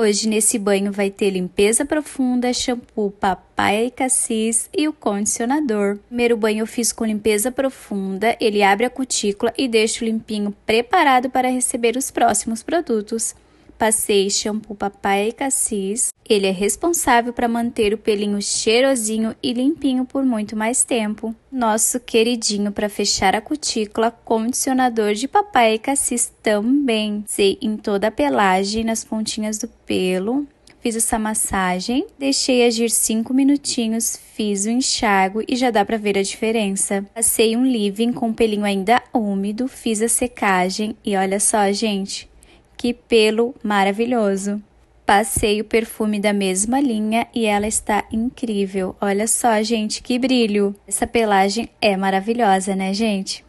Hoje nesse banho vai ter limpeza profunda, shampoo, papai cassis e o condicionador. Primeiro banho eu fiz com limpeza profunda, ele abre a cutícula e deixa o limpinho preparado para receber os próximos produtos. Passei shampoo papai e cassis. Ele é responsável para manter o pelinho cheirosinho e limpinho por muito mais tempo. Nosso queridinho para fechar a cutícula, condicionador de papai e cassis também. Sei em toda a pelagem, nas pontinhas do pelo fiz essa massagem, deixei agir 5 minutinhos, fiz o enxágue e já dá para ver a diferença. Passei um living com o pelinho ainda úmido, fiz a secagem e olha só, gente, que pelo maravilhoso. Passei o perfume da mesma linha e ela está incrível. Olha só, gente, que brilho! Essa pelagem é maravilhosa, né, gente?